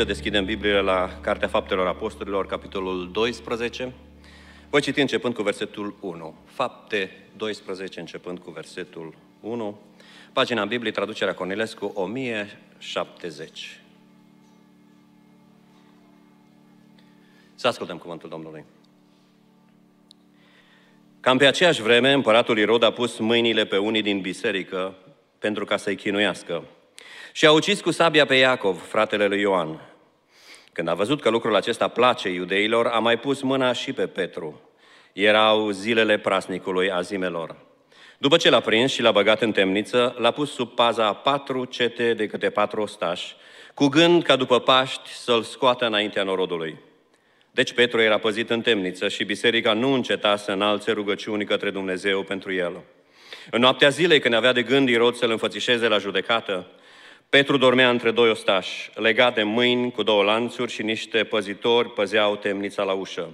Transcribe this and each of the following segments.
Să deschidem Biblia la Cartea Faptelor Apostolilor, capitolul 12. Voi citi începând cu versetul 1. Fapte 12, începând cu versetul 1. Pagina Bibliei, traducerea Cornilescu, 1070. Să ascultăm cuvântul Domnului. Cam pe aceeași vreme, împăratul Irod a pus mâinile pe unii din biserică pentru ca să-i chinuiască. Și a ucis cu sabia pe Iacov, fratele lui Ioan, când a văzut că lucrul acesta place iudeilor, a mai pus mâna și pe Petru. Erau zilele prasnicului azimelor. După ce l-a prins și l-a băgat în temniță, l-a pus sub paza patru cete de câte patru ostași, cu gând ca după Paști să-l scoată înaintea norodului. Deci Petru era păzit în temniță și biserica nu înceta să înalțe rugăciuni către Dumnezeu pentru el. În noaptea zilei, când avea de gând Irod să-l înfățișeze la judecată, Petru dormea între doi ostași, legat de mâini cu două lanțuri și niște păzitori păzeau temnița la ușă.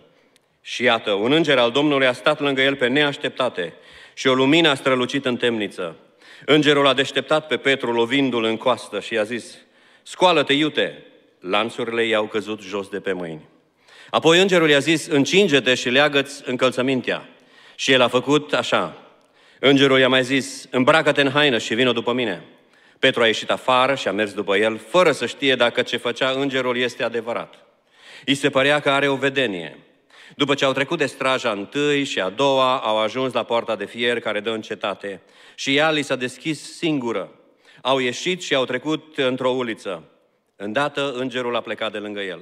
Și iată, un înger al Domnului a stat lângă el pe neașteptate și o lumină a strălucit în temniță. Îngerul a deșteptat pe Petru lovindu-l în coastă și i-a zis, Scoală-te, iute! Lanțurile i-au căzut jos de pe mâini. Apoi îngerul i-a zis, încinge-te și leagă-ți încălțămintea. Și el a făcut așa. Îngerul i-a mai zis, îmbracă-te în haină și vină după mine. Petru a ieșit afară și a mers după el, fără să știe dacă ce făcea îngerul este adevărat. I se părea că are o vedenie. După ce au trecut de straja întâi și a doua, au ajuns la poarta de fier care dă în cetate și ea li s-a deschis singură. Au ieșit și au trecut într-o uliță. Îndată îngerul a plecat de lângă el.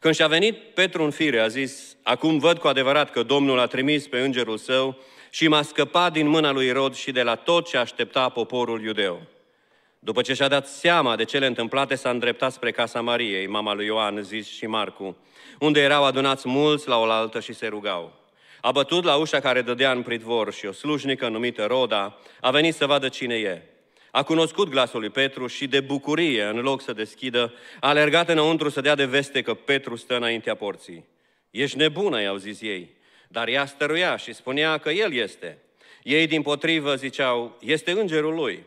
Când și-a venit Petru în fire, a zis, acum văd cu adevărat că Domnul a trimis pe îngerul său și m-a scăpat din mâna lui Rod și de la tot ce aștepta poporul iudeu. După ce și-a dat seama de cele întâmplate, s-a îndreptat spre casa Mariei, mama lui Ioan, Zis și Marcu, unde erau adunați mulți la oaltă și se rugau. A bătut la ușa care dădea în pridvor și o slujnică numită Roda a venit să vadă cine e. A cunoscut glasul lui Petru și de bucurie, în loc să deschidă, a alergat înăuntru să dea de veste că Petru stă înaintea porții. Ești nebună, i-au zis ei, dar ea stăruia și spunea că el este. Ei, din potrivă, ziceau, este îngerul lui.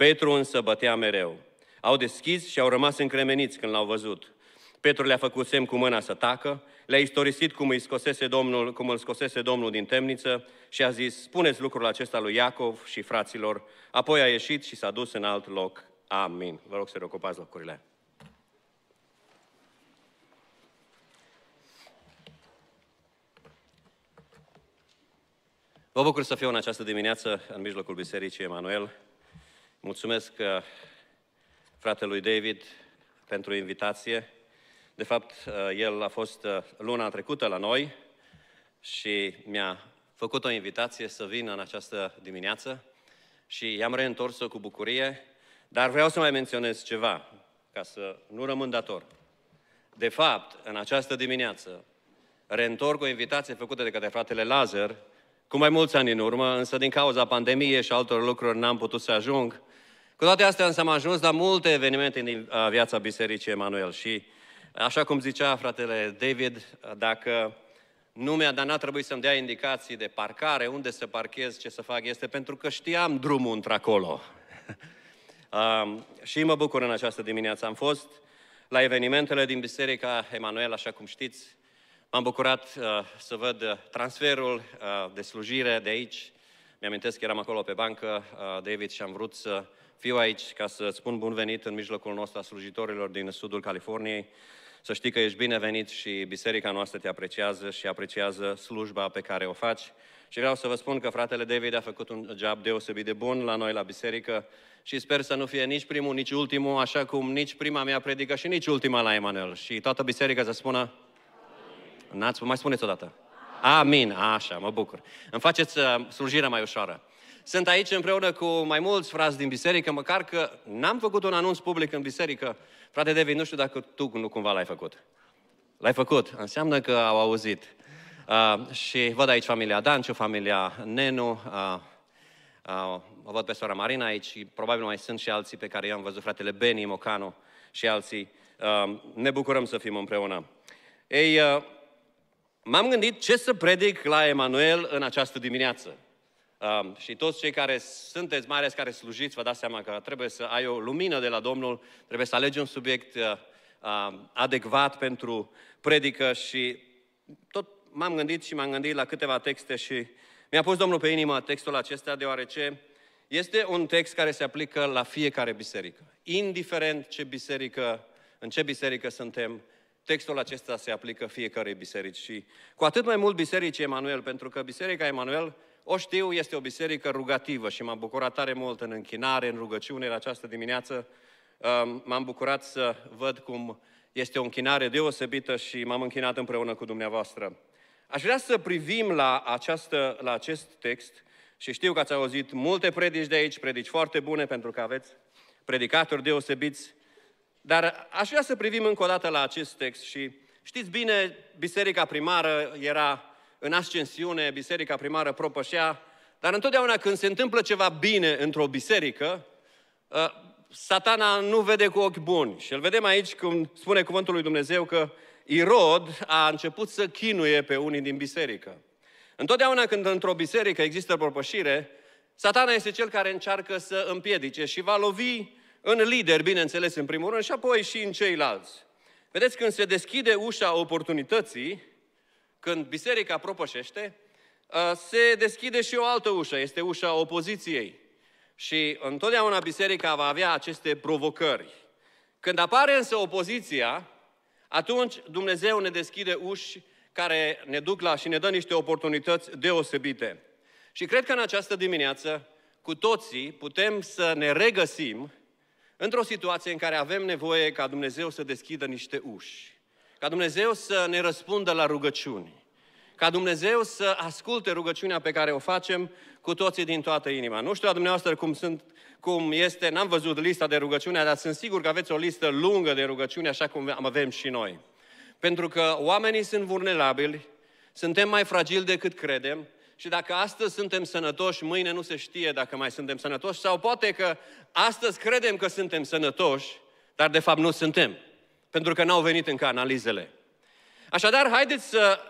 Petru însă bătea mereu. Au deschis și au rămas încremeniți când l-au văzut. Petru le-a făcut semn cu mâna să tacă, le-a istorisit cum, îi scosese domnul, cum îl scosese Domnul din temniță și a zis, spuneți lucrul acesta lui Iacov și fraților. Apoi a ieșit și s-a dus în alt loc. Amin. Vă rog să reocupați locurile. Vă bucur să fiu în această dimineață în mijlocul Bisericii Emanuel. Mulțumesc uh, fratelui David pentru invitație. De fapt, uh, el a fost uh, luna trecută la noi și mi-a făcut o invitație să vin în această dimineață și i-am reîntors-o cu bucurie, dar vreau să mai menționez ceva, ca să nu rămân dator. De fapt, în această dimineață, reîntorc o invitație făcută de către fratele Lazar, cu mai mulți ani în urmă, însă din cauza pandemiei și altor lucruri n-am putut să ajung, cu toate astea însă am ajuns la multe evenimente în uh, viața Bisericii Emanuel și uh, așa cum zicea fratele David, uh, dacă nu mi-a, dat, n-a trebuit să-mi dea indicații de parcare, unde să parchez, ce să fac, este pentru că știam drumul într-acolo. um, și mă bucur în această dimineață. Am fost la evenimentele din Biserica Emanuel, așa cum știți. M-am bucurat uh, să văd transferul uh, de slujire de aici. Mi-amintesc că eram acolo pe bancă, uh, David, și am vrut să Fiu aici ca să spun bun venit în mijlocul nostru a slujitorilor din sudul Californiei. Să știi că ești binevenit și biserica noastră te apreciază și apreciază slujba pe care o faci. Și vreau să vă spun că fratele David a făcut un job deosebit de bun la noi la biserică și sper să nu fie nici primul, nici ultimul, așa cum nici prima mea predică și nici ultima la Emanuel. Și toată biserica să spună... N-ați, mai spuneți o dată. Amin, așa, mă bucur. Îmi faceți uh, slujirea mai ușoară. Sunt aici împreună cu mai mulți frați din biserică, măcar că n-am făcut un anunț public în biserică. Frate David, nu știu dacă tu nu cumva l-ai făcut. L-ai făcut. Înseamnă că au auzit. Uh, și văd aici familia Danciu, familia Nenu, uh, uh, o văd pe sora Marina aici, probabil mai sunt și alții pe care i-am văzut, fratele Beni, Mocanu și alții. Uh, ne bucurăm să fim împreună. Ei, uh, m-am gândit ce să predic la Emanuel în această dimineață. Um, și toți cei care sunteți, mai ales care slujiți, vă dați seama că trebuie să ai o lumină de la Domnul, trebuie să alegi un subiect uh, uh, adecvat pentru predică și tot m-am gândit și m-am gândit la câteva texte și mi-a pus Domnul pe inimă textul acesta, deoarece este un text care se aplică la fiecare biserică. Indiferent ce biserică, în ce biserică suntem, textul acesta se aplică fiecarei biserici. Și cu atât mai mult bisericii Emanuel, pentru că biserica Emanuel o știu, este o biserică rugativă și m-am bucurat tare mult în închinare, în rugăciune la această dimineață. M-am bucurat să văd cum este o închinare deosebită și m-am închinat împreună cu dumneavoastră. Aș vrea să privim la, această, la acest text și știu că ați auzit multe predici de aici, predici foarte bune pentru că aveți predicatori deosebiți, dar aș vrea să privim încă o dată la acest text și știți bine, biserica primară era în ascensiune, biserica primară propășea, dar întotdeauna când se întâmplă ceva bine într-o biserică, ă, satana nu vede cu ochi buni. Și îl vedem aici când spune cuvântul lui Dumnezeu că Irod a început să chinuie pe unii din biserică. Întotdeauna când într-o biserică există propășire, satana este cel care încearcă să împiedice și va lovi în lider, bineînțeles, în primul rând, și apoi și în ceilalți. Vedeți, când se deschide ușa oportunității, când biserica propășește, uh, se deschide și o altă ușă, este ușa opoziției. Și întotdeauna biserica va avea aceste provocări. Când apare însă opoziția, atunci Dumnezeu ne deschide uși care ne duc la și ne dă niște oportunități deosebite. Și cred că în această dimineață, cu toții, putem să ne regăsim într-o situație în care avem nevoie ca Dumnezeu să deschidă niște uși ca Dumnezeu să ne răspundă la rugăciuni, ca Dumnezeu să asculte rugăciunea pe care o facem cu toții din toată inima. Nu știu la dumneavoastră cum, sunt, cum este, n-am văzut lista de rugăciune, dar sunt sigur că aveți o listă lungă de rugăciuni, așa cum avem și noi. Pentru că oamenii sunt vulnerabili, suntem mai fragili decât credem, și dacă astăzi suntem sănătoși, mâine nu se știe dacă mai suntem sănătoși sau poate că astăzi credem că suntem sănătoși, dar de fapt nu suntem pentru că n-au venit încă analizele. Așadar, haideți să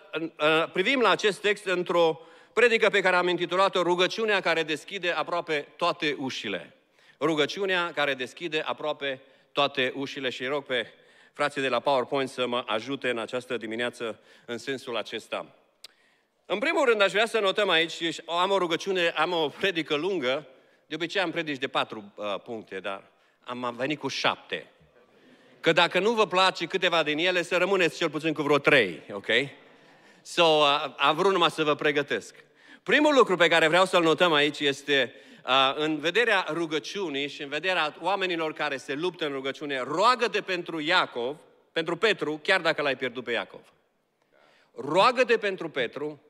privim la acest text într-o predică pe care am intitulat-o Rugăciunea care deschide aproape toate ușile. Rugăciunea care deschide aproape toate ușile și rog pe frații de la PowerPoint să mă ajute în această dimineață în sensul acesta. În primul rând, aș vrea să notăm aici, am o rugăciune, am o predică lungă, de obicei am predici de patru uh, puncte, dar am venit cu șapte. Că dacă nu vă place câteva din ele, să rămâneți cel puțin cu vreo trei, ok? So, uh, am vrut numai să vă pregătesc. Primul lucru pe care vreau să-l notăm aici este, uh, în vederea rugăciunii și în vederea oamenilor care se luptă în rugăciune, roagă-te pentru Iacov, pentru Petru, chiar dacă l-ai pierdut pe Iacov. Roagă-te pentru Petru,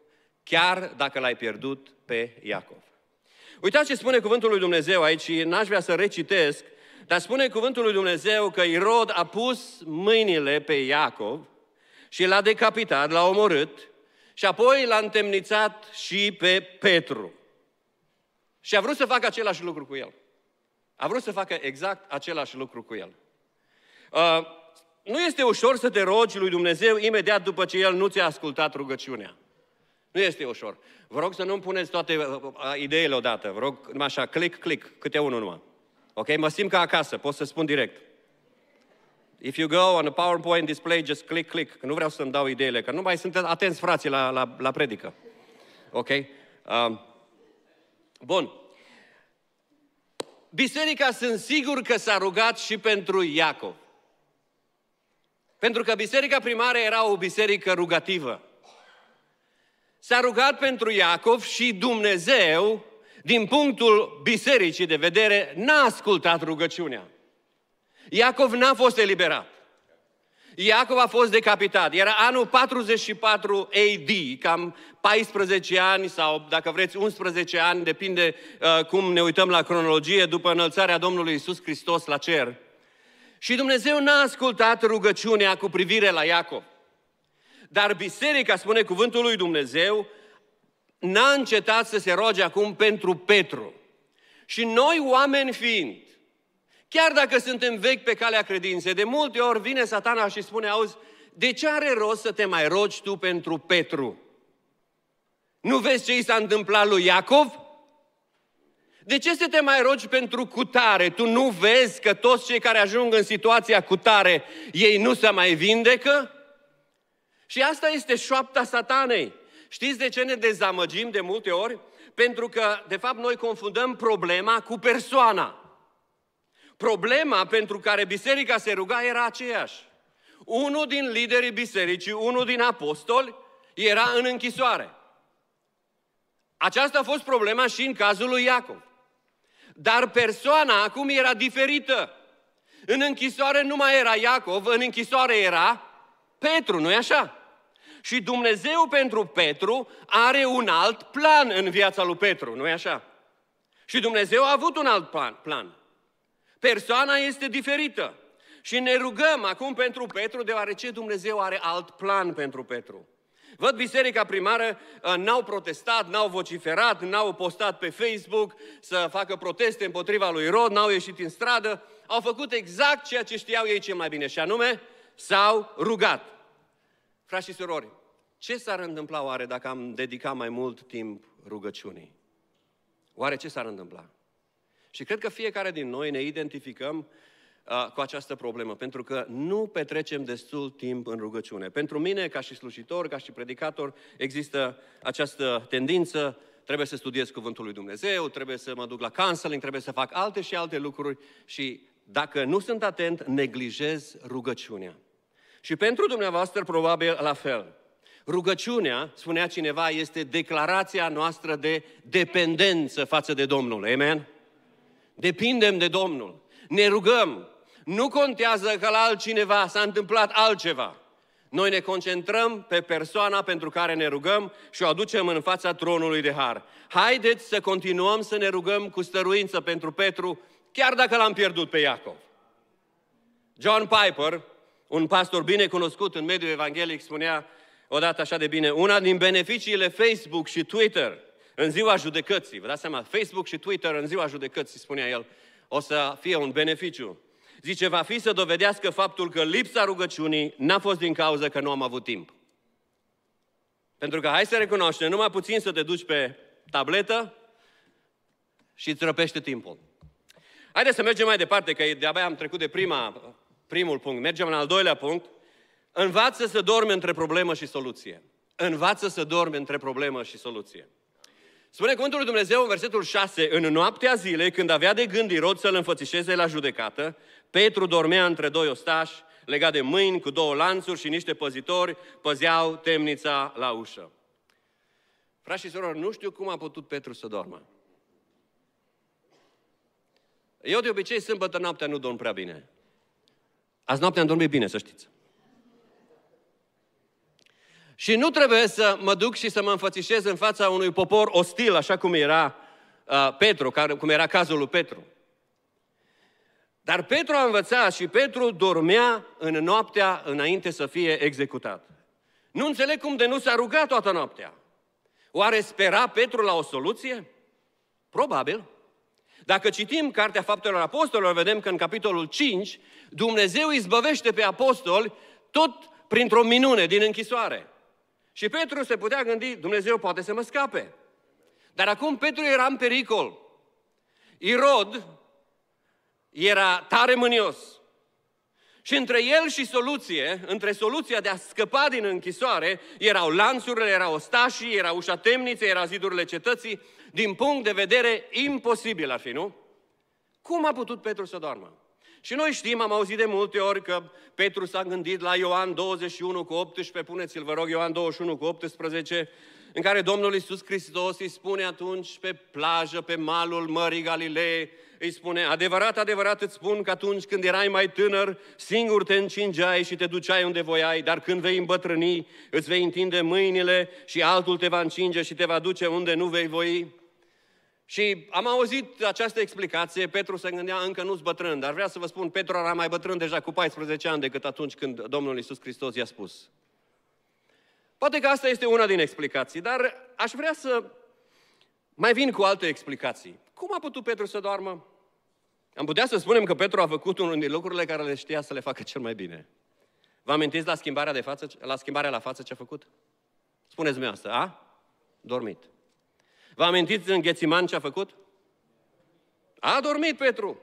chiar dacă l-ai pierdut pe Iacov. Uitați ce spune cuvântul lui Dumnezeu aici n-aș vrea să recitesc, dar spune cuvântul lui Dumnezeu că Irod a pus mâinile pe Iacov și l-a decapitat, l-a omorât și apoi l-a întemnițat și pe Petru. Și a vrut să facă același lucru cu el. A vrut să facă exact același lucru cu el. Uh, nu este ușor să te rogi lui Dumnezeu imediat după ce El nu ți-a ascultat rugăciunea. Nu este ușor. Vă rog să nu-mi puneți toate uh, uh, ideile odată. Vă rog, numai așa, click, click, câte unul numai. Ok? Mă simt ca acasă, pot să spun direct. If you go on a PowerPoint display, just click, click. Că nu vreau să-mi dau ideile, că nu mai sunteți atenți, frații, la, la, la predică. Ok? uh, bun. Biserica sunt sigur că s-a rugat și pentru Iacov. Pentru că biserica primară era o biserică rugativă. S-a rugat pentru Iacov și Dumnezeu din punctul bisericii de vedere, n-a ascultat rugăciunea. Iacov n-a fost eliberat. Iacov a fost decapitat. Era anul 44 AD, cam 14 ani sau, dacă vreți, 11 ani, depinde uh, cum ne uităm la cronologie, după înălțarea Domnului Isus Hristos la cer. Și Dumnezeu n-a ascultat rugăciunea cu privire la Iacov. Dar biserica, spune cuvântul lui Dumnezeu, n-a încetat să se roage acum pentru Petru. Și noi, oameni fiind, chiar dacă suntem vechi pe calea credinței, de multe ori vine satana și spune, auzi, de ce are rost să te mai rogi tu pentru Petru? Nu vezi ce i s-a întâmplat lui Iacov? De ce să te mai rogi pentru cutare? Tu nu vezi că toți cei care ajung în situația cutare, ei nu se mai vindecă? Și asta este șoapta satanei. Știți de ce ne dezamăgim de multe ori? Pentru că, de fapt, noi confundăm problema cu persoana. Problema pentru care biserica se ruga era aceeași. Unul din liderii bisericii, unul din apostoli, era în închisoare. Aceasta a fost problema și în cazul lui Iacov. Dar persoana acum era diferită. În închisoare nu mai era Iacov, în închisoare era Petru, nu-i așa? Și Dumnezeu pentru Petru are un alt plan în viața lui Petru, nu-i așa? Și Dumnezeu a avut un alt plan. Persoana este diferită. Și ne rugăm acum pentru Petru, deoarece Dumnezeu are alt plan pentru Petru. Văd biserica primară, uh, n-au protestat, n-au vociferat, n-au postat pe Facebook să facă proteste împotriva lui Rod, n-au ieșit în stradă, au făcut exact ceea ce știau ei ce mai bine și anume, s-au rugat. Frați și surori, ce s-ar întâmpla oare dacă am dedicat mai mult timp rugăciunii? Oare ce s-ar întâmpla? Și cred că fiecare din noi ne identificăm uh, cu această problemă, pentru că nu petrecem destul timp în rugăciune. Pentru mine, ca și slujitor, ca și predicator, există această tendință, trebuie să studiez Cuvântul lui Dumnezeu, trebuie să mă duc la counseling, trebuie să fac alte și alte lucruri și dacă nu sunt atent, neglijez rugăciunea. Și pentru dumneavoastră probabil la fel. Rugăciunea, spunea cineva, este declarația noastră de dependență față de Domnul. Amen? Depindem de Domnul. Ne rugăm. Nu contează că la altcineva s-a întâmplat altceva. Noi ne concentrăm pe persoana pentru care ne rugăm și o aducem în fața tronului de har. Haideți să continuăm să ne rugăm cu stăruință pentru Petru, chiar dacă l-am pierdut pe Iacov. John Piper, un pastor bine cunoscut în mediul evanghelic spunea odată așa de bine, una din beneficiile Facebook și Twitter în ziua judecății, vă dați seama, Facebook și Twitter în ziua judecății, spunea el, o să fie un beneficiu. Zice, va fi să dovedească faptul că lipsa rugăciunii n-a fost din cauza că nu am avut timp. Pentru că hai să recunoaștem, numai puțin să te duci pe tabletă și îți răpește timpul. Haideți să mergem mai departe, că de-abia am trecut de prima primul punct. Mergem la al doilea punct. Învață să dormi între problemă și soluție. Învață să dormi între problemă și soluție. Spune cuvântul lui Dumnezeu în versetul 6, în noaptea zilei, când avea de gând Irod să-l înfățișeze la judecată, Petru dormea între doi ostași, legat de mâini cu două lanțuri și niște păzitori păzeau temnița la ușă. Frați și surori, nu știu cum a putut Petru să doarmă. Eu de obicei sâmbătă noaptea nu dorm prea bine. Azi noapte am dormit bine, să știți. Și nu trebuie să mă duc și să mă înfățișez în fața unui popor ostil, așa cum era uh, Petru, care, cum era cazul lui Petru. Dar Petru a învățat și Petru dormea în noaptea înainte să fie executat. Nu înțeleg cum de nu s-a rugat toată noaptea. Oare spera Petru la o soluție? Probabil. Dacă citim Cartea Faptelor Apostolilor, vedem că în capitolul 5, Dumnezeu îi zbăvește pe apostoli tot printr-o minune din închisoare. Și Petru se putea gândi, Dumnezeu poate să mă scape. Dar acum Petru era în pericol. Irod era tare mânios. Și între el și soluție, între soluția de a scăpa din închisoare, erau lanțurile, erau ostașii, era ușa temniței, era zidurile cetății, din punct de vedere imposibil ar fi, nu? Cum a putut Petru să doarmă? Și noi știm, am auzit de multe ori că Petru s-a gândit la Ioan 21 cu 18, puneți-l vă rog, Ioan 21 cu 18, în care Domnul Iisus Hristos îi spune atunci pe plajă, pe malul Mării Galilei, îi spune, adevărat, adevărat îți spun că atunci când erai mai tânăr, singur te încingeai și te duceai unde voiai, dar când vei îmbătrâni, îți vei întinde mâinile și altul te va încinge și te va duce unde nu vei voi. Și am auzit această explicație, Petru se gândea încă nu-s bătrân, dar vreau să vă spun, Petru era mai bătrân deja cu 14 ani decât atunci când Domnul Iisus Hristos i-a spus. Poate că asta este una din explicații, dar aș vrea să mai vin cu alte explicații. Cum a putut Petru să doarmă? Am putea să spunem că Petru a făcut unul din lucrurile care le știa să le facă cel mai bine. Vă amintiți la schimbarea, de față, la, schimbarea la față ce a făcut? Spuneți-mi asta, a? Dormit. Vă amintiți în Ghețiman ce a făcut? A dormit Petru.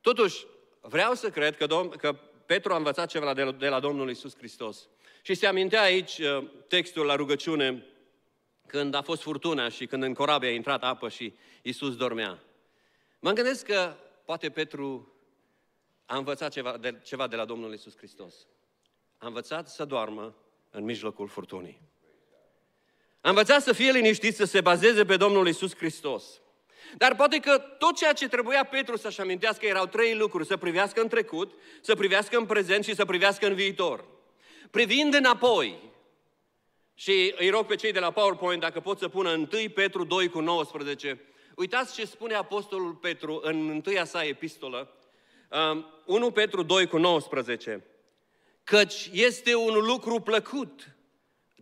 Totuși, vreau să cred că, Dom- că Petru a învățat ceva de la, de la Domnul Isus Hristos. Și se amintea aici uh, textul la rugăciune când a fost furtuna și când în corabie a intrat apă și Isus dormea. Mă gândesc că poate Petru a învățat ceva de, ceva de la Domnul Isus Hristos. A învățat să doarmă în mijlocul furtunii. A învățat să fie liniștit, să se bazeze pe Domnul Isus Hristos. Dar poate că tot ceea ce trebuia Petru să-și amintească erau trei lucruri, să privească în trecut, să privească în prezent și să privească în viitor. Privind înapoi, și îi rog pe cei de la PowerPoint dacă pot să pună 1 Petru 2 cu 19. Uitați ce spune Apostolul Petru în întâia sa epistolă, 1 um, Petru 2 cu 19. Căci este un lucru plăcut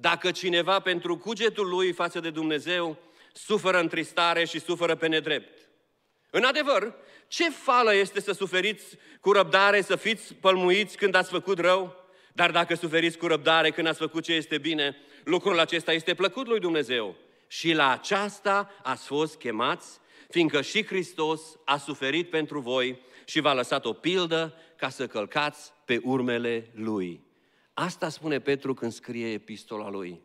dacă cineva pentru cugetul lui față de Dumnezeu suferă întristare și suferă pe nedrept. În adevăr, ce fală este să suferiți cu răbdare, să fiți pălmuiți când ați făcut rău? Dar dacă suferiți cu răbdare când ați făcut ce este bine, lucrul acesta este plăcut lui Dumnezeu. Și la aceasta ați fost chemați, fiindcă și Hristos a suferit pentru voi și v-a lăsat o pildă ca să călcați pe urmele Lui. Asta spune Petru când scrie epistola lui.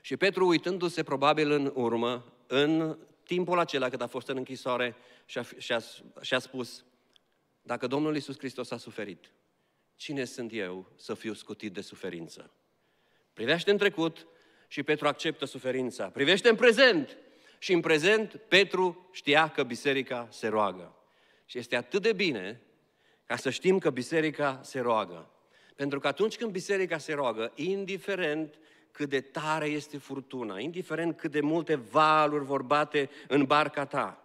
Și Petru, uitându-se probabil în urmă, în timpul acela când a fost în închisoare, și-a, și-a, și-a spus, dacă Domnul Iisus Hristos a suferit, cine sunt eu să fiu scutit de suferință? Privește în trecut și Petru acceptă suferința. Privește în prezent și în prezent Petru știa că biserica se roagă. Și este atât de bine ca să știm că biserica se roagă. Pentru că atunci când biserica se roagă, indiferent cât de tare este furtuna, indiferent cât de multe valuri vor bate în barca ta,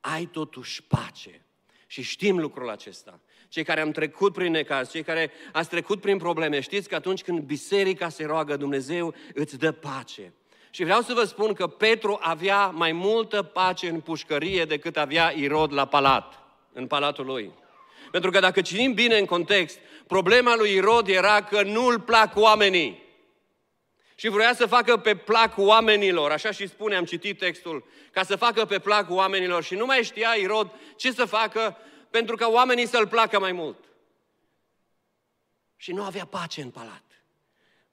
ai totuși pace. Și știm lucrul acesta. Cei care am trecut prin necaz, cei care ați trecut prin probleme, știți că atunci când biserica se roagă, Dumnezeu îți dă pace. Și vreau să vă spun că Petru avea mai multă pace în pușcărie decât avea Irod la palat, în palatul lui. Pentru că dacă citim bine în context, problema lui Irod era că nu îl plac oamenii. Și vroia să facă pe plac oamenilor, așa și spune, am citit textul, ca să facă pe plac oamenilor. Și nu mai știa Irod ce să facă pentru ca oamenii să-l placă mai mult. Și nu avea pace în palat.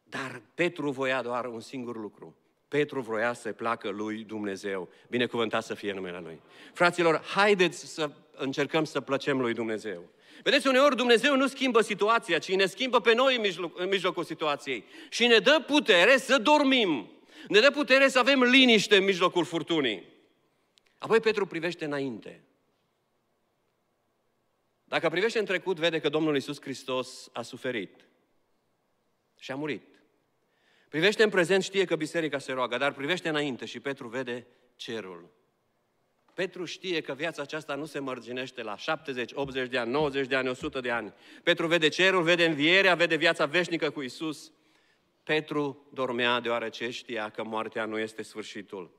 Dar Petru voia doar un singur lucru, Petru vroia să placă lui Dumnezeu. Binecuvântat să fie numele Lui. Fraților, haideți să încercăm să plăcem lui Dumnezeu. Vedeți, uneori Dumnezeu nu schimbă situația, ci ne schimbă pe noi în, mijloc, în mijlocul situației. Și ne dă putere să dormim. Ne dă putere să avem liniște în mijlocul furtunii. Apoi Petru privește înainte. Dacă privește în trecut, vede că Domnul Isus Hristos a suferit și a murit. Privește în prezent, știe că biserica se roagă, dar privește înainte și Petru vede cerul. Petru știe că viața aceasta nu se mărginește la 70, 80 de ani, 90 de ani, 100 de ani. Petru vede cerul, vede învierea, vede viața veșnică cu Isus. Petru dormea deoarece știa că moartea nu este sfârșitul.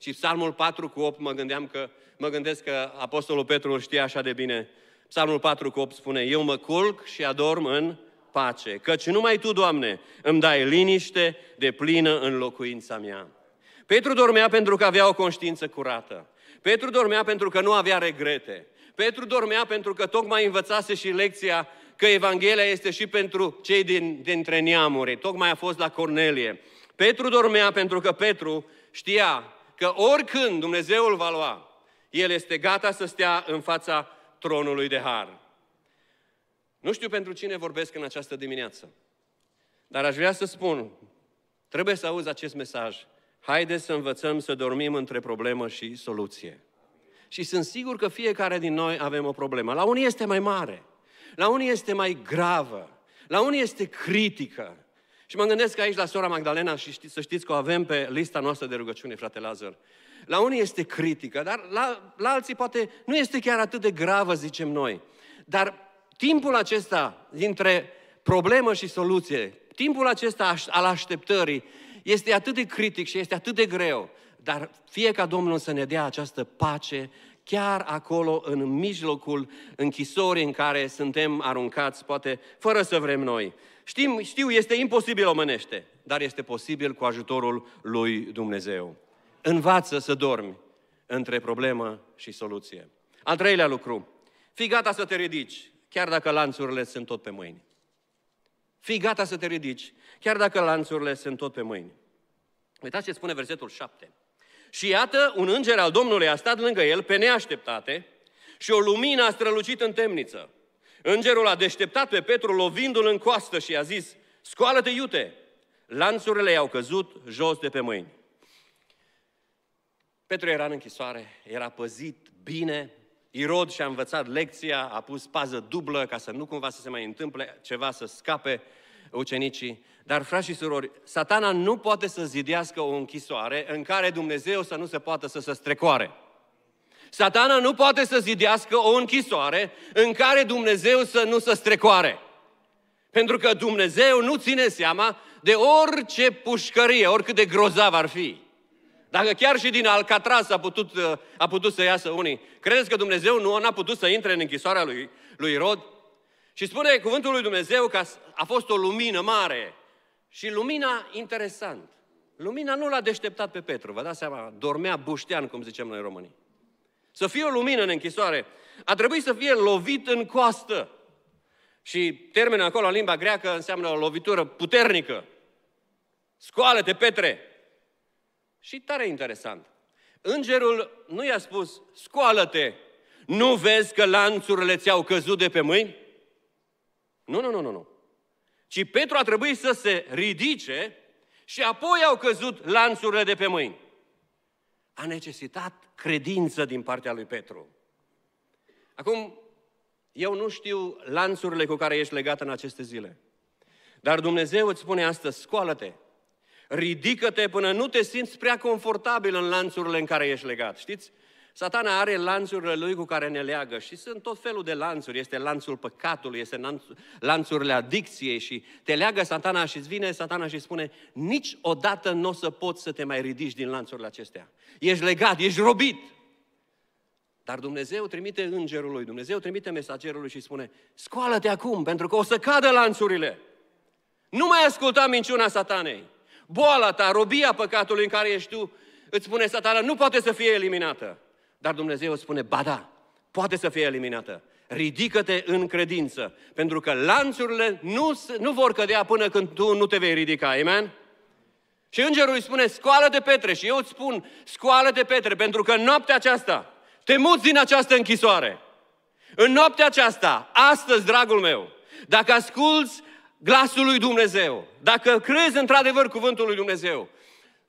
Și Psalmul 4 cu 8, mă, gândeam că, mă gândesc că Apostolul Petru îl știa așa de bine. Psalmul 4 cu 8 spune, eu mă culc și adorm în pace, căci numai Tu, Doamne, îmi dai liniște de plină în locuința mea. Petru dormea pentru că avea o conștiință curată. Petru dormea pentru că nu avea regrete. Petru dormea pentru că tocmai învățase și lecția că Evanghelia este și pentru cei din, dintre neamuri. Tocmai a fost la Cornelie. Petru dormea pentru că Petru știa că oricând Dumnezeul va lua, el este gata să stea în fața tronului de har. Nu știu pentru cine vorbesc în această dimineață, dar aș vrea să spun, trebuie să auzi acest mesaj. Haideți să învățăm să dormim între problemă și soluție. Și sunt sigur că fiecare din noi avem o problemă. La unii este mai mare, la unii este mai gravă, la unii este critică. Și mă gândesc aici la sora Magdalena și știți, să știți că o avem pe lista noastră de rugăciune, frate Lazar. La unii este critică, dar la, la alții poate nu este chiar atât de gravă, zicem noi. Dar timpul acesta dintre problemă și soluție, timpul acesta al așteptării, este atât de critic și este atât de greu, dar fie ca Domnul să ne dea această pace chiar acolo, în mijlocul închisorii în care suntem aruncați, poate fără să vrem noi. Știm, știu, este imposibil omenește, dar este posibil cu ajutorul lui Dumnezeu. Învață să dormi între problemă și soluție. Al treilea lucru, fii gata să te ridici chiar dacă lanțurile sunt tot pe mâini. Fii gata să te ridici, chiar dacă lanțurile sunt tot pe mâini. Uitați ce spune versetul 7. Și iată, un înger al Domnului a stat lângă el pe neașteptate și o lumină a strălucit în temniță. Îngerul a deșteptat pe Petru lovindu-l în coastă și a zis, scoală-te iute! Lanțurile i-au căzut jos de pe mâini. Petru era în închisoare, era păzit bine, Irod și-a învățat lecția, a pus pază dublă ca să nu cumva să se mai întâmple ceva, să scape ucenicii. Dar, frați și surori, satana nu poate să zidească o închisoare în care Dumnezeu să nu se poată să se strecoare. Satana nu poate să zidească o închisoare în care Dumnezeu să nu se strecoare. Pentru că Dumnezeu nu ține seama de orice pușcărie, oricât de grozav ar fi. Dacă chiar și din Alcatraz a putut, uh, a putut să iasă unii, credeți că Dumnezeu nu a putut să intre în închisoarea lui, lui Rod? Și spune cuvântul lui Dumnezeu că a fost o lumină mare. Și lumina, interesant, lumina nu l-a deșteptat pe Petru, vă dați seama, dormea buștean, cum zicem noi românii. Să fie o lumină în închisoare, a trebuit să fie lovit în coastă. Și termenul acolo în limba greacă înseamnă o lovitură puternică. Scoală-te, Petre! Și tare interesant. Îngerul nu i-a spus, scoală-te, nu vezi că lanțurile ți-au căzut de pe mâini? Nu, nu, nu, nu, nu. Ci Petru a trebuit să se ridice și apoi au căzut lanțurile de pe mâini. A necesitat credință din partea lui Petru. Acum, eu nu știu lanțurile cu care ești legat în aceste zile. Dar Dumnezeu îți spune astăzi, scoală-te, Ridică-te până nu te simți prea confortabil în lanțurile în care ești legat. Știți? Satana are lanțurile lui cu care ne leagă și sunt tot felul de lanțuri. Este lanțul păcatului, este lanțurile adicției și te leagă satana și îți vine satana și spune niciodată nu o să poți să te mai ridici din lanțurile acestea. Ești legat, ești robit. Dar Dumnezeu trimite îngerul lui, Dumnezeu trimite mesagerul lui și spune scoală-te acum pentru că o să cadă lanțurile. Nu mai asculta minciuna satanei boala ta, robia păcatului în care ești tu, îți spune satana, nu poate să fie eliminată. Dar Dumnezeu îți spune, ba da, poate să fie eliminată. Ridică-te în credință, pentru că lanțurile nu, nu vor cădea până când tu nu te vei ridica. Amen? Și îngerul îi spune, scoală-te, Petre. Și eu îți spun, scoală-te, Petre, pentru că noaptea aceasta te muți din această închisoare. În noaptea aceasta, astăzi, dragul meu, dacă asculți glasul lui Dumnezeu, dacă crezi într-adevăr cuvântul lui Dumnezeu,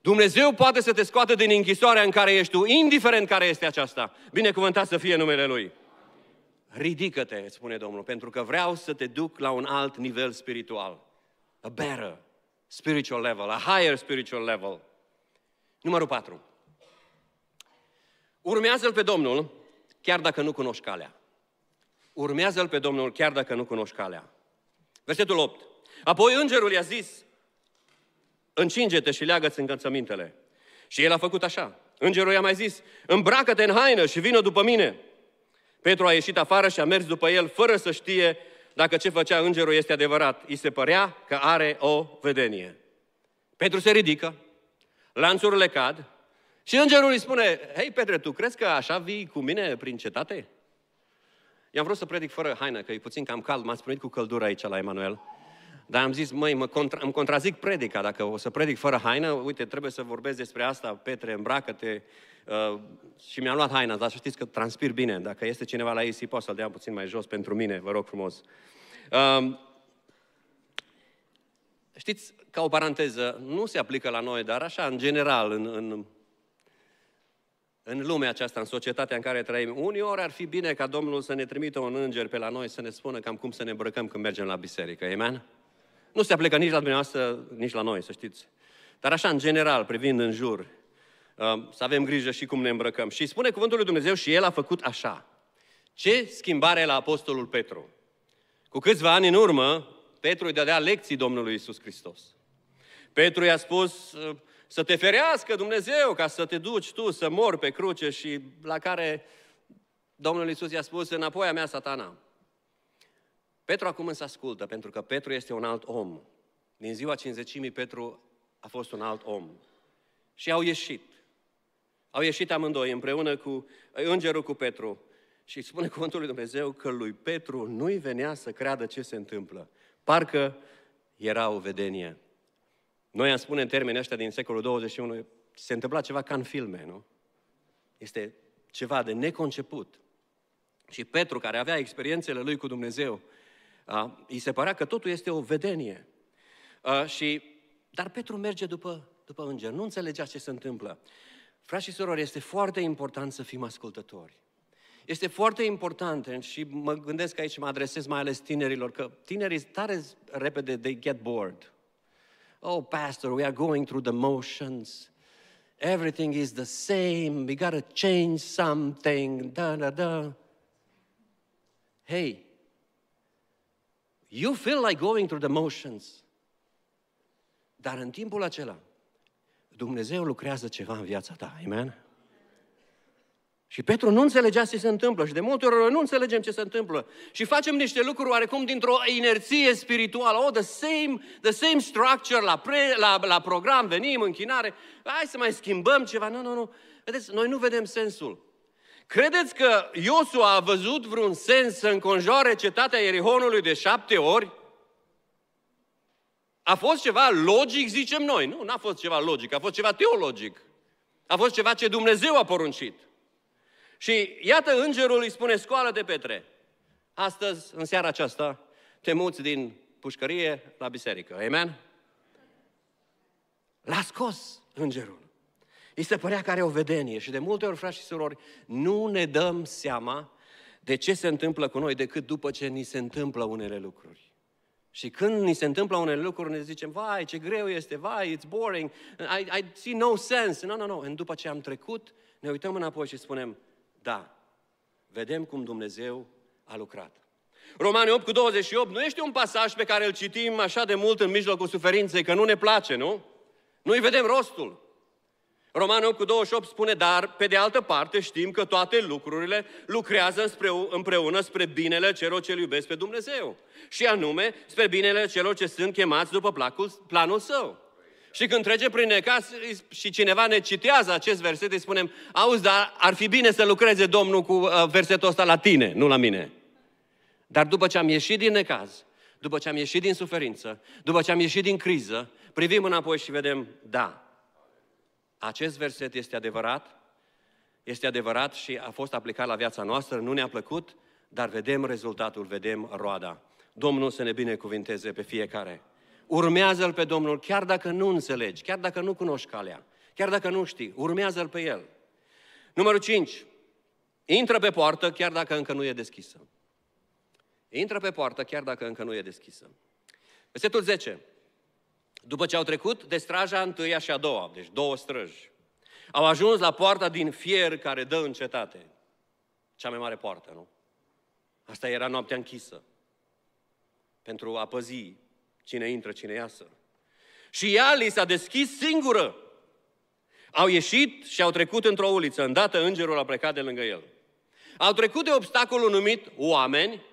Dumnezeu poate să te scoată din închisoarea în care ești tu, indiferent care este aceasta. Binecuvântat să fie numele Lui. Ridică-te, spune Domnul, pentru că vreau să te duc la un alt nivel spiritual. A better spiritual level, a higher spiritual level. Numărul 4. Urmează-L pe Domnul, chiar dacă nu cunoști calea. Urmează-L pe Domnul, chiar dacă nu cunoști calea. Versetul 8. Apoi îngerul i-a zis, încinge-te și leagă-ți încălțămintele. Și el a făcut așa. Îngerul i-a mai zis, îmbracă-te în haină și vină după mine. Petru a ieșit afară și a mers după el fără să știe dacă ce făcea îngerul este adevărat. I se părea că are o vedenie. Petru se ridică, lanțurile cad și îngerul îi spune, hei Petre, tu crezi că așa vii cu mine prin cetate? Eu am vrut să predic fără haină, că e puțin cam cald, m-ați primit cu căldură aici la Emanuel. Dar am zis, măi, mă contra, îmi contrazic predica, dacă o să predic fără haină, uite, trebuie să vorbesc despre asta, Petre, îmbracă-te. Uh, și mi-am luat haina, dar să știți că transpir bine. Dacă este cineva la AC, poate să-l dea puțin mai jos pentru mine, vă rog frumos. Uh, știți, ca o paranteză, nu se aplică la noi, dar așa, în general, în, în în lumea aceasta, în societatea în care trăim. Unii ori ar fi bine ca Domnul să ne trimită un înger pe la noi să ne spună cam cum să ne îmbrăcăm când mergem la biserică. Amen? Nu se aplică nici la dumneavoastră, nici la noi, să știți. Dar așa, în general, privind în jur, uh, să avem grijă și cum ne îmbrăcăm. Și spune cuvântul lui Dumnezeu și el a făcut așa. Ce schimbare la Apostolul Petru? Cu câțiva ani în urmă, Petru îi dădea lecții Domnului Isus Hristos. Petru i-a spus, uh, să te ferească Dumnezeu ca să te duci tu să mor pe cruce și la care Domnul Iisus i-a spus, înapoi a mea, satana. Petru acum însă ascultă, pentru că Petru este un alt om. Din ziua cinzecimii Petru a fost un alt om. Și au ieșit. Au ieșit amândoi împreună cu îngerul cu Petru. Și spune cuvântul lui Dumnezeu că lui Petru nu-i venea să creadă ce se întâmplă. Parcă era o vedenie. Noi am spune în termenii ăștia din secolul 21, se întâmpla ceva ca în filme, nu? Este ceva de neconceput. Și Petru, care avea experiențele lui cu Dumnezeu, a, îi se părea că totul este o vedenie. A, și, dar Petru merge după, după înger, nu înțelegea ce se întâmplă. Frați și surori, este foarte important să fim ascultători. Este foarte important și mă gândesc aici, mă adresez mai ales tinerilor, că tinerii tare repede, they get bored. Oh, Pastor, we are going through the motions. Everything is the same. We got to change something. Da, da, da. Hey, you feel like going through the motions. Dar în timpul acela, Dumnezeu lucrează ceva în viața ta. Amen? Și Petru nu înțelegea ce se întâmplă și de multe ori nu înțelegem ce se întâmplă. Și facem niște lucruri oarecum dintr-o inerție spirituală. Oh, the same, the same structure la, pre, la, la program, venim, închinare, hai să mai schimbăm ceva. Nu, nu, nu. Vedeți, noi nu vedem sensul. Credeți că Iosua a văzut vreun sens să înconjoare cetatea Erihonului de șapte ori? A fost ceva logic, zicem noi. Nu, n-a fost ceva logic, a fost ceva teologic. A fost ceva ce Dumnezeu a poruncit. Și iată îngerul îi spune, scoală de Petre. Astăzi, în seara aceasta, te muți din pușcărie la biserică. Amen? L-a scos îngerul. I se părea că are o vedenie și de multe ori, frați și surori, nu ne dăm seama de ce se întâmplă cu noi decât după ce ni se întâmplă unele lucruri. Și când ni se întâmplă unele lucruri, ne zicem, vai, ce greu este, vai, it's boring, I, I see no sense. Nu, no, nu, no, nu. No. După ce am trecut, ne uităm înapoi și spunem, da, vedem cum Dumnezeu a lucrat. Romani 8 cu 28 nu este un pasaj pe care îl citim așa de mult în mijlocul suferinței, că nu ne place, nu? Nu-i vedem rostul. Romani 8 cu 28 spune, dar pe de altă parte știm că toate lucrurile lucrează împreună spre binele celor ce iubesc pe Dumnezeu. Și anume, spre binele celor ce sunt chemați după placul, planul său. Și când trece prin necaz și cineva ne citează acest verset, îi spunem, auzi, dar ar fi bine să lucreze Domnul cu uh, versetul ăsta la tine, nu la mine. Dar după ce am ieșit din necaz, după ce am ieșit din suferință, după ce am ieșit din criză, privim înapoi și vedem, da, acest verset este adevărat, este adevărat și a fost aplicat la viața noastră, nu ne-a plăcut, dar vedem rezultatul, vedem roada. Domnul să ne binecuvinteze pe fiecare urmează-L pe Domnul, chiar dacă nu înțelegi, chiar dacă nu cunoști calea, chiar dacă nu știi, urmează-L pe El. Numărul 5. Intră pe poartă chiar dacă încă nu e deschisă. Intră pe poartă chiar dacă încă nu e deschisă. Versetul 10. După ce au trecut de straja întâia și a doua, deci două străji, au ajuns la poarta din fier care dă în cetate. Cea mai mare poartă, nu? Asta era noaptea închisă. Pentru a păzi cine intră, cine iasă. Și ea li s-a deschis singură. Au ieșit și au trecut într-o uliță. Îndată îngerul a plecat de lângă el. Au trecut de obstacolul numit oameni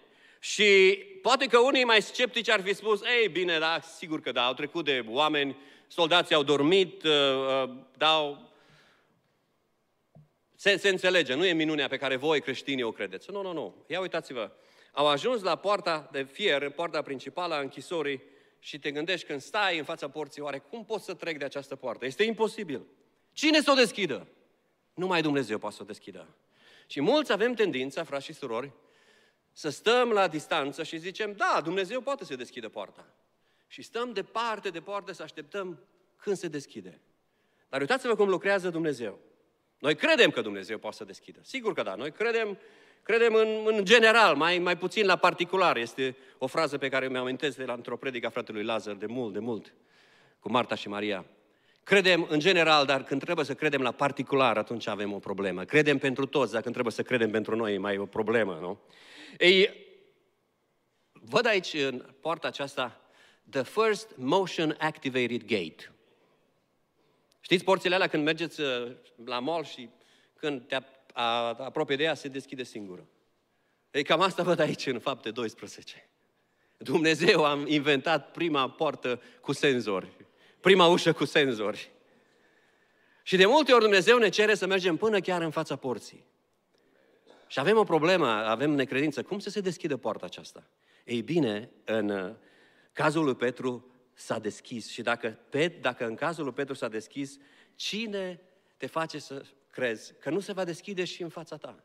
și poate că unii mai sceptici ar fi spus, ei bine, da, sigur că da, au trecut de oameni, soldații au dormit, uh, uh, dau... Se, se înțelege, nu e minunea pe care voi creștinii o credeți. Nu, nu, nu. Ia uitați-vă. Au ajuns la poarta de fier, poarta principală a închisorii și te gândești când stai în fața porții, oare cum pot să trec de această poartă? Este imposibil. Cine să o deschidă? Numai Dumnezeu poate să o deschidă. Și mulți avem tendința, frați și surori, să stăm la distanță și zicem, da, Dumnezeu poate să deschidă poarta. Și stăm departe de poartă să așteptăm când se deschide. Dar uitați-vă cum lucrează Dumnezeu. Noi credem că Dumnezeu poate să deschidă. Sigur că da, noi credem Credem în, în general, mai, mai puțin la particular. Este o frază pe care mi am amintesc de la într-o predică a fratelui Lazar de mult, de mult, cu Marta și Maria. Credem în general, dar când trebuie să credem la particular, atunci avem o problemă. Credem pentru toți, dar când trebuie să credem pentru noi, e mai e o problemă, nu? Ei, văd aici, în poarta aceasta, the first motion activated gate. Știți porțile alea când mergeți uh, la mall și când te a, aproape de ea, se deschide singură. E cam asta văd aici în fapte 12. Dumnezeu am inventat prima poartă cu senzori, prima ușă cu senzori. Și de multe ori Dumnezeu ne cere să mergem până chiar în fața porții. Și avem o problemă, avem necredință. Cum să se deschidă poarta aceasta? Ei bine, în uh, cazul lui Petru s-a deschis. Și dacă, dacă în cazul lui Petru s-a deschis, cine te face să crezi că nu se va deschide și în fața ta.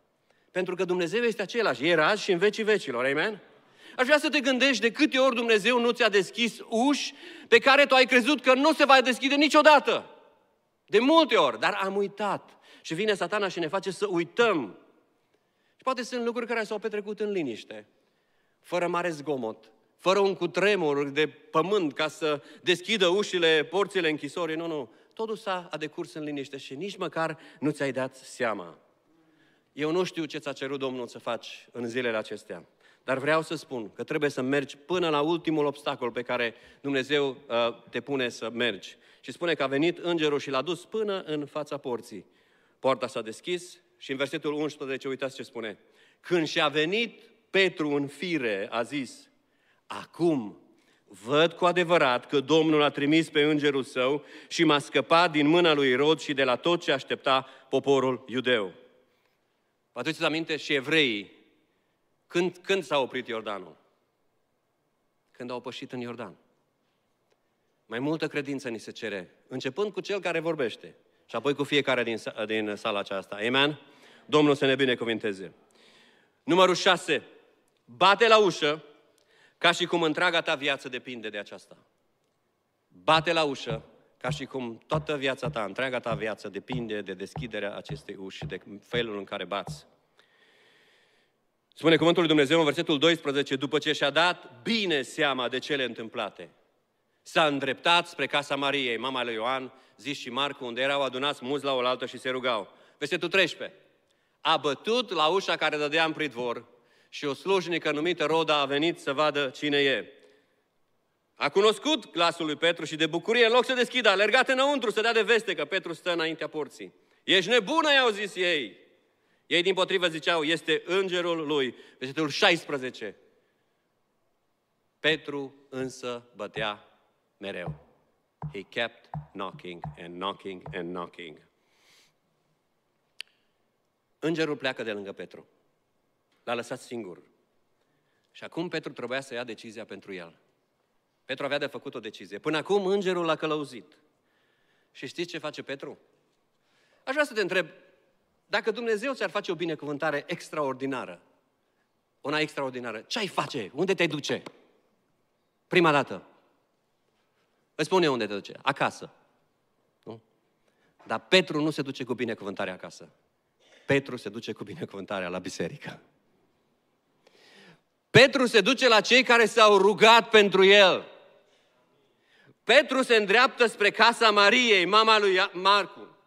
Pentru că Dumnezeu este același, era azi și în vecii vecilor, amen? Aș vrea să te gândești de câte ori Dumnezeu nu ți-a deschis uși pe care tu ai crezut că nu se va deschide niciodată. De multe ori, dar am uitat. Și vine satana și ne face să uităm. Și poate sunt lucruri care s-au petrecut în liniște, fără mare zgomot, fără un cutremur de pământ ca să deschidă ușile, porțile închisorii. Nu, nu totul s-a a decurs în liniște și nici măcar nu ți-ai dat seama. Eu nu știu ce ți-a cerut Domnul să faci în zilele acestea, dar vreau să spun că trebuie să mergi până la ultimul obstacol pe care Dumnezeu uh, te pune să mergi. Și spune că a venit îngerul și l-a dus până în fața porții. Poarta s-a deschis și în versetul 11 uitați ce spune. Când și-a venit Petru în fire, a zis, acum Văd cu adevărat că Domnul a trimis pe îngerul său și m-a scăpat din mâna lui Rod și de la tot ce aștepta poporul iudeu. Vă aduceți aminte și evreii, când, când s-a oprit Iordanul? Când au pășit în Iordan. Mai multă credință ni se cere, începând cu cel care vorbește și apoi cu fiecare din, din sala aceasta. Amen? Domnul să ne binecuvinteze. Numărul 6. Bate la ușă ca și cum întreaga ta viață depinde de aceasta. Bate la ușă, ca și cum toată viața ta, întreaga ta viață depinde de deschiderea acestei uși, de felul în care bați. Spune cuvântul lui Dumnezeu în versetul 12, după ce și-a dat bine seama de cele întâmplate, s-a îndreptat spre casa Mariei, mama lui Ioan, zis și Marcu, unde erau adunați mulți la oaltă și se rugau. Versetul 13, a bătut la ușa care dădea în pridvor și o slujnică numită Roda a venit să vadă cine e. A cunoscut glasul lui Petru și de bucurie, în loc să deschidă, a alergat înăuntru să dea de veste că Petru stă înaintea porții. Ești nebună, i-au zis ei. Ei din potrivă ziceau, este îngerul lui. Versetul 16. Petru însă bătea mereu. He kept knocking and knocking and knocking. Îngerul pleacă de lângă Petru. L-a lăsat singur. Și acum Petru trebuia să ia decizia pentru el. Petru avea de făcut o decizie. Până acum îngerul l-a călăuzit. Și știți ce face Petru? Aș vrea să te întreb, dacă Dumnezeu ți-ar face o binecuvântare extraordinară, una extraordinară, ce ai face? Unde te duce? Prima dată. Îți spun eu unde te duce. Acasă. Nu? Dar Petru nu se duce cu binecuvântarea acasă. Petru se duce cu binecuvântarea la biserică. Petru se duce la cei care s-au rugat pentru el. Petru se îndreaptă spre casa Mariei, mama lui Marcu.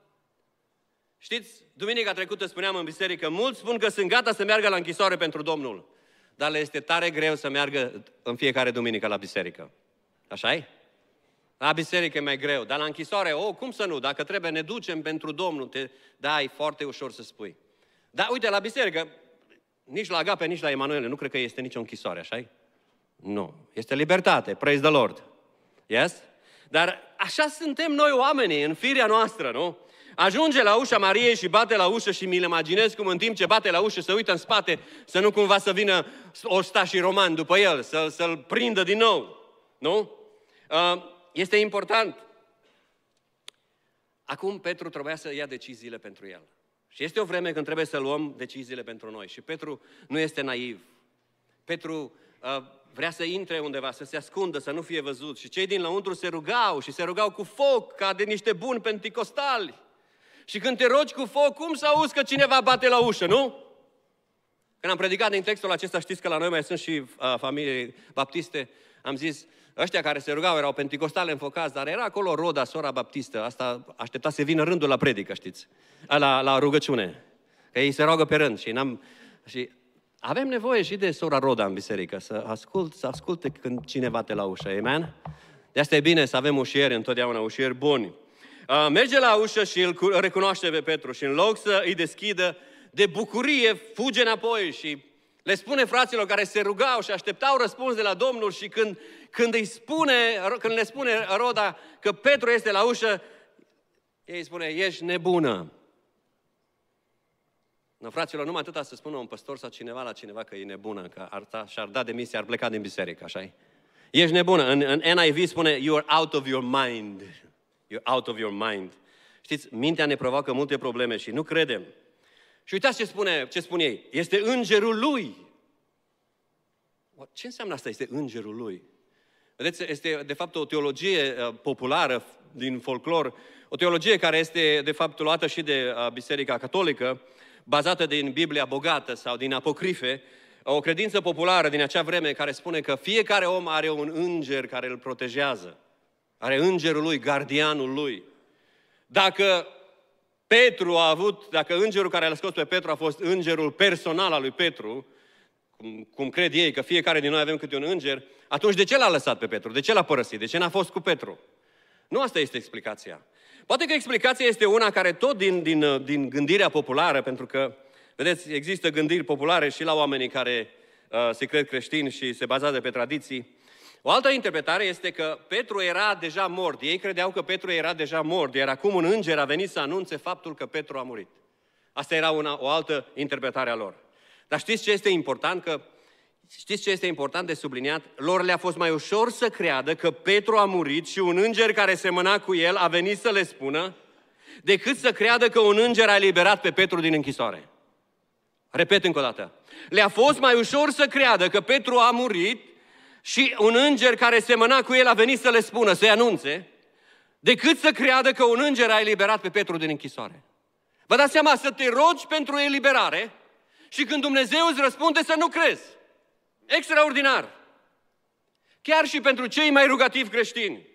Știți, duminica trecută spuneam în biserică, mulți spun că sunt gata să meargă la închisoare pentru Domnul, dar le este tare greu să meargă în fiecare duminică la biserică. așa e? La biserică e mai greu, dar la închisoare, oh, cum să nu? Dacă trebuie, ne ducem pentru Domnul. Te... Da, e foarte ușor să spui. Dar uite, la biserică, nici la Agape, nici la Emanuele. Nu cred că este nicio închisoare, așa Nu. Este libertate. Praise the Lord. Yes? Dar așa suntem noi oamenii, în firea noastră, nu? Ajunge la ușa Mariei și bate la ușă și mi-l imaginez cum în timp ce bate la ușă să uită în spate să nu cumva să vină ostașii romani după el, să, să-l prindă din nou. Nu? Uh, este important. Acum Petru trebuia să ia deciziile pentru el. Și este o vreme când trebuie să luăm deciziile pentru noi. Și Petru nu este naiv. Petru uh, vrea să intre undeva, să se ascundă, să nu fie văzut. Și cei din lăuntru se rugau și se rugau cu foc, ca de niște buni penticostali. Și când te rogi cu foc, cum să auzi că cineva bate la ușă, nu? Când am predicat din textul acesta, știți că la noi mai sunt și uh, familii baptiste, am zis, Ăștia care se rugau erau penticostale înfocați, dar era acolo Roda, sora baptistă. Asta aștepta să vină rândul la predică, știți? La, la rugăciune. Că ei se roagă pe rând și n-am... Și avem nevoie și de sora Roda în biserică, să, ascult, să asculte când cineva te la ușă, amen? De asta e bine să avem ușieri întotdeauna, ușieri buni. A, merge la ușă și îl recunoaște pe Petru și în loc să îi deschidă, de bucurie fuge înapoi și le spune fraților care se rugau și așteptau răspuns de la Domnul și când, când, îi spune, când le spune Roda că Petru este la ușă, ei spune, ești nebună. No, fraților, numai atâta să spună un păstor sau cineva la cineva că e nebună, că ar ta, și-ar da demisia, ar pleca din biserică, așa -i? Ești nebună. În, în NIV spune, you're out of your mind. You're out of your mind. Știți, mintea ne provoacă multe probleme și nu credem și uitați ce spune, ce spune ei. Este îngerul lui. Ce înseamnă asta? Este îngerul lui. Vedeți, este de fapt o teologie uh, populară din folclor, o teologie care este de fapt luată și de uh, Biserica Catolică, bazată din Biblia bogată sau din apocrife, o credință populară din acea vreme care spune că fiecare om are un înger care îl protejează. Are îngerul lui, gardianul lui. Dacă Petru a avut, dacă îngerul care l-a scos pe Petru a fost îngerul personal al lui Petru, cum, cum cred ei că fiecare din noi avem câte un înger, atunci de ce l-a lăsat pe Petru? De ce l-a părăsit? De ce n-a fost cu Petru? Nu asta este explicația. Poate că explicația este una care tot din, din, din gândirea populară, pentru că, vedeți, există gândiri populare și la oamenii care uh, se cred creștini și se bazează pe tradiții, o altă interpretare este că Petru era deja mort. Ei credeau că Petru era deja mort, iar acum un înger a venit să anunțe faptul că Petru a murit. Asta era una, o altă interpretare a lor. Dar știți ce este important? Că, știți ce este important de subliniat? Lor le-a fost mai ușor să creadă că Petru a murit și un înger care semăna cu el a venit să le spună, decât să creadă că un înger a eliberat pe Petru din închisoare. Repet încă o dată. Le-a fost mai ușor să creadă că Petru a murit și un înger care semăna cu el a venit să le spună, să-i anunțe, decât să creadă că un înger a eliberat pe Petru din închisoare. Vă dați seama, să te rogi pentru eliberare și când Dumnezeu îți răspunde să nu crezi. Extraordinar! Chiar și pentru cei mai rugativi creștini.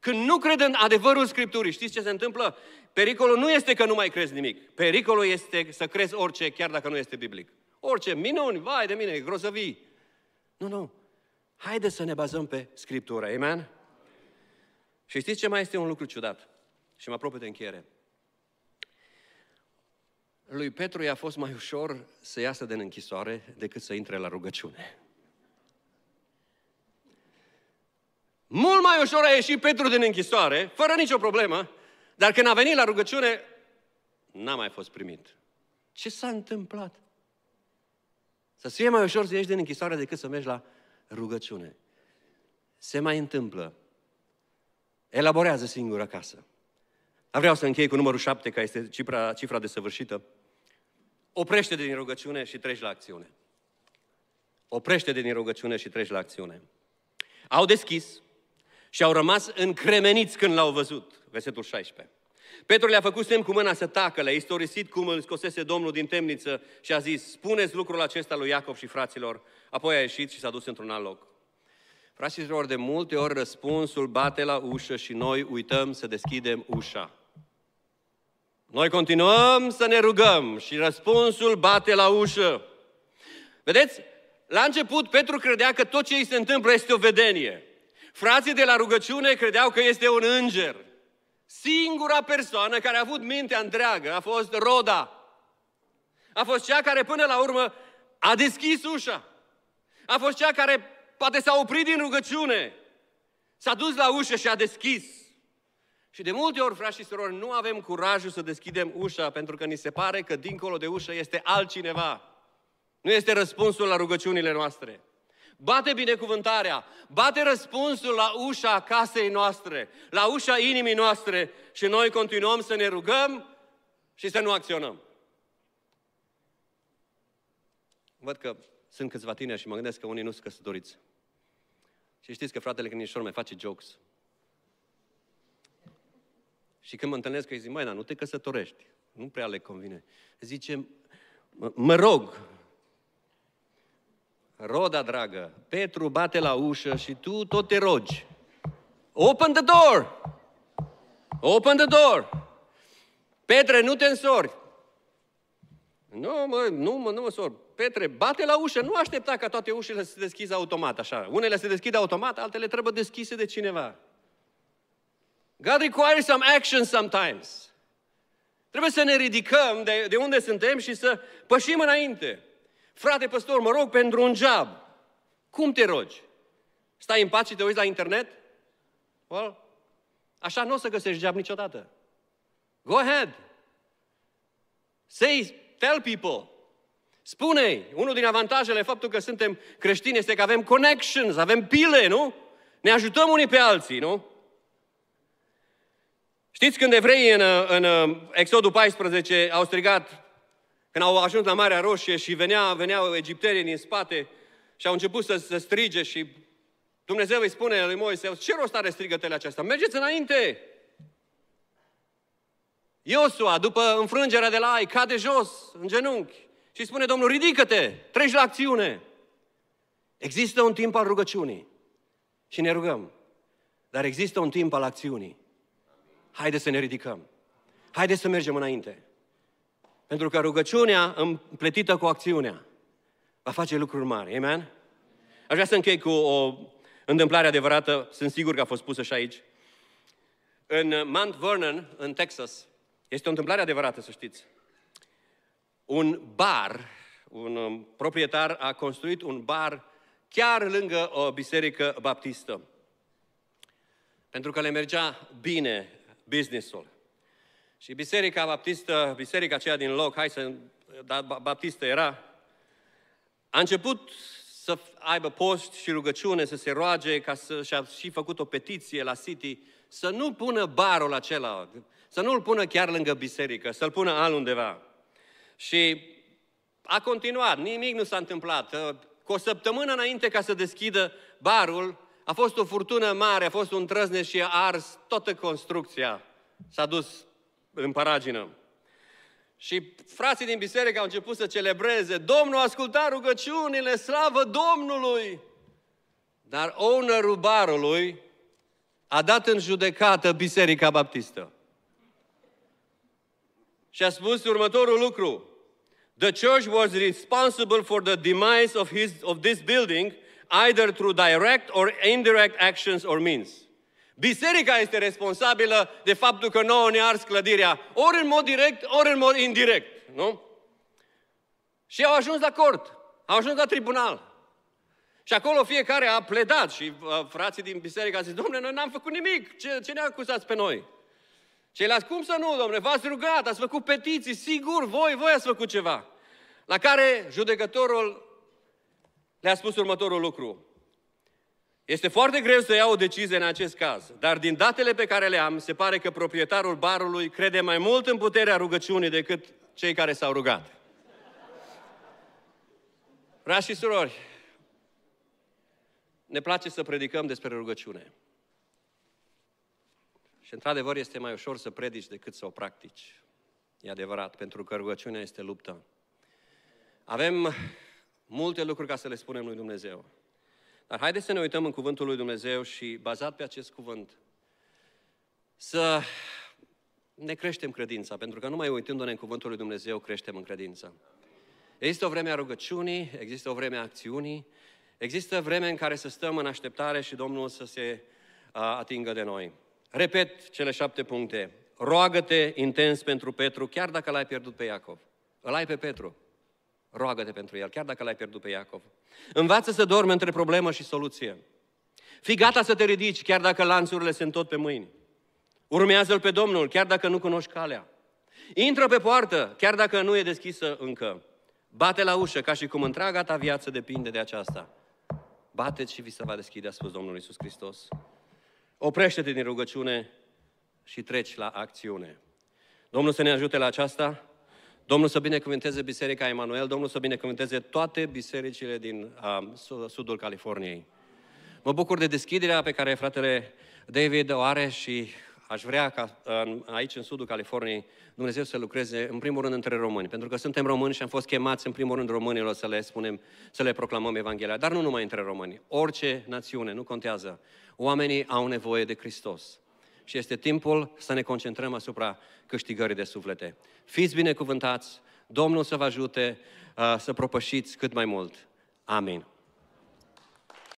Când nu cred în adevărul Scripturii, știți ce se întâmplă? Pericolul nu este că nu mai crezi nimic. Pericolul este să crezi orice, chiar dacă nu este biblic. Orice, minuni, vai de mine, grozăvii. Nu, nu. Haideți să ne bazăm pe Scriptură, amen? Și știți ce mai este un lucru ciudat? Și mă apropie de încheiere. Lui Petru i-a fost mai ușor să iasă din închisoare decât să intre la rugăciune. Mult mai ușor a ieșit Petru din închisoare, fără nicio problemă, dar când a venit la rugăciune, n-a mai fost primit. Ce s-a întâmplat? Să fie mai ușor să ieși din închisoare decât să mergi la rugăciune. Se mai întâmplă. Elaborează singur acasă. Dar vreau să închei cu numărul 7, care este cifra, cifra desăvârșită. Oprește din rugăciune și treci la acțiune. Oprește din rugăciune și treci la acțiune. Au deschis și au rămas încremeniți când l-au văzut. Versetul 16. Petru le-a făcut semn cu mâna să tacă, le-a istorisit cum îl scosese Domnul din temniță și a zis, spuneți lucrul acesta lui Iacob și fraților. Apoi a ieșit și s-a dus într-un alt loc. Fraților, de multe ori răspunsul bate la ușă și noi uităm să deschidem ușa. Noi continuăm să ne rugăm și răspunsul bate la ușă. Vedeți? La început Petru credea că tot ce îi se întâmplă este o vedenie. Frații de la rugăciune credeau că este un înger. Singura persoană care a avut mintea întreagă a fost Roda. A fost cea care până la urmă a deschis ușa. A fost cea care poate s-a oprit din rugăciune. S-a dus la ușă și a deschis. Și de multe ori, frați și surori, nu avem curajul să deschidem ușa pentru că ni se pare că dincolo de ușă este altcineva. Nu este răspunsul la rugăciunile noastre. Bate binecuvântarea, bate răspunsul la ușa casei noastre, la ușa inimii noastre și noi continuăm să ne rugăm și să nu acționăm. Văd că sunt câțiva tineri și mă gândesc că unii nu sunt căsătoriți. Și știți că fratele Crinișor mai face jokes. Și când mă întâlnesc, îi zic, măi, dar nu te căsătorești. Nu prea le convine. Zice, mă rog, Roda, dragă, Petru bate la ușă și tu tot te rogi. Open the door! Open the door! Petre, nu te însori! Nu, mă, nu, mă, nu mă sor. Petre, bate la ușă. Nu aștepta ca toate ușile să se deschidă automat, așa. Unele se deschid automat, altele trebuie deschise de cineva. God requires some action sometimes. Trebuie să ne ridicăm de, de unde suntem și să pășim înainte. Frate păstor, mă rog pentru un job. Cum te rogi? Stai în pace și te uiți la internet? Well, așa nu o să găsești job niciodată. Go ahead. Say, tell people. spune unul din avantajele faptul că suntem creștini este că avem connections, avem pile, nu? Ne ajutăm unii pe alții, nu? Știți când evreii în, în Exodul 14 au strigat când au ajuns la Marea Roșie și venea, veneau egipterii din spate și au început să, să strige și Dumnezeu îi spune lui Moise, ce rost are strigătele acestea? Mergeți înainte! Iosua, după înfrângerea de la Ai, cade jos în genunchi și spune, Domnul, ridică-te, treci la acțiune. Există un timp al rugăciunii și ne rugăm, dar există un timp al acțiunii. Haideți să ne ridicăm. Haideți să mergem înainte. Pentru că rugăciunea împletită cu acțiunea va face lucruri mari. Amen? Aș vrea să închei cu o întâmplare adevărată, sunt sigur că a fost pusă și aici. În Mount Vernon, în Texas, este o întâmplare adevărată, să știți. Un bar, un um, proprietar a construit un bar chiar lângă o biserică baptistă. Pentru că le mergea bine businessul. Și biserica baptistă, biserica aceea din loc, hai să, da, baptistă era, a început să aibă post și rugăciune, să se roage, ca să și-a și făcut o petiție la City, să nu pună barul acela, să nu-l pună chiar lângă biserică, să-l pună altundeva. Și a continuat, nimic nu s-a întâmplat. Ă, cu o săptămână înainte ca să deschidă barul, a fost o furtună mare, a fost un trăzne și a ars toată construcția. S-a dus în paragină. Și frații din biserică au început să celebreze, Domnul asculta rugăciunile, slavă Domnului! Dar ownerul barului a dat în judecată Biserica Baptistă. Și a spus următorul lucru. The church was responsible for the demise of, his, of this building, either through direct or indirect actions or means. Biserica este responsabilă de faptul că nouă ne ars clădirea, ori în mod direct, ori în mod indirect, nu? Și au ajuns la cort, au ajuns la tribunal. Și acolo fiecare a pledat și uh, frații din biserică au zis, domnule, noi n-am făcut nimic, ce, ce ne acuzați pe noi? Ceilalți, cum să nu, domnule, v-ați rugat, ați făcut petiții, sigur, voi, voi ați făcut ceva. La care judecătorul le-a spus următorul lucru. Este foarte greu să iau o decizie în acest caz, dar din datele pe care le am, se pare că proprietarul barului crede mai mult în puterea rugăciunii decât cei care s-au rugat. Frați și surori, ne place să predicăm despre rugăciune. Și într-adevăr este mai ușor să predici decât să o practici. E adevărat, pentru că rugăciunea este luptă. Avem multe lucruri ca să le spunem lui Dumnezeu. Dar haideți să ne uităm în cuvântul lui Dumnezeu și, bazat pe acest cuvânt, să ne creștem credința, pentru că numai uitându-ne în cuvântul lui Dumnezeu, creștem în credință. Există o vreme a rugăciunii, există o vreme a acțiunii, există vreme în care să stăm în așteptare și Domnul să se atingă de noi. Repet cele șapte puncte. Roagă-te intens pentru Petru, chiar dacă l-ai pierdut pe Iacov. Îl ai pe Petru. Roagă-te pentru el, chiar dacă l-ai pierdut pe Iacov. Învață să dormi între problemă și soluție. Fii gata să te ridici, chiar dacă lanțurile sunt tot pe mâini. Urmează-L pe Domnul, chiar dacă nu cunoști calea. Intră pe poartă, chiar dacă nu e deschisă încă. Bate la ușă, ca și cum întreaga ta viață depinde de aceasta. Bateți și vi se va deschide, a spus Domnul Iisus Hristos. Oprește-te din rugăciune și treci la acțiune. Domnul să ne ajute la aceasta Domnul să binecuvânteze Biserica Emanuel, Domnul să binecuvânteze toate bisericile din uh, sudul Californiei. Mă bucur de deschiderea pe care fratele David o are și aș vrea ca aici, în sudul Californiei, Dumnezeu să lucreze, în primul rând, între români. Pentru că suntem români și am fost chemați, în primul rând, românilor să le spunem, să le proclamăm Evanghelia. Dar nu numai între români. Orice națiune, nu contează. Oamenii au nevoie de Hristos și este timpul să ne concentrăm asupra câștigării de suflete. Fiți binecuvântați, Domnul să vă ajute uh, să propășiți cât mai mult. Amin.